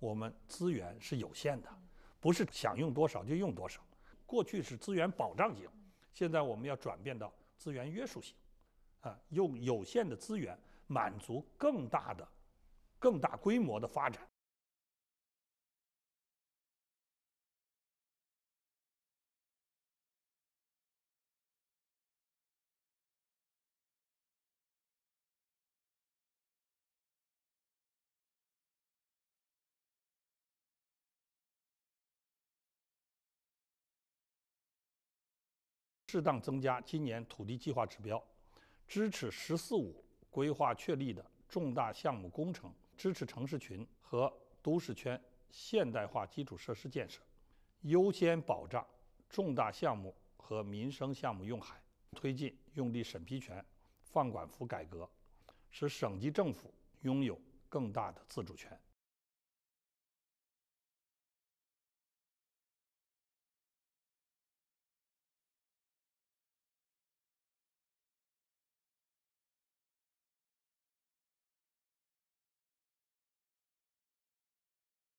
我们资源是有限的，不是想用多少就用多少。过去是资源保障型，现在我们要转变到资源约束型，啊，用有限的资源满足更大的、更大规模的发展。适当增加今年土地计划指标，支持“十四五”规划确立的重大项目工程，支持城市群和都市圈现代化基础设施建设，优先保障重大项目和民生项目用海，推进用地审批权放管服改革，使省级政府拥有更大的自主权。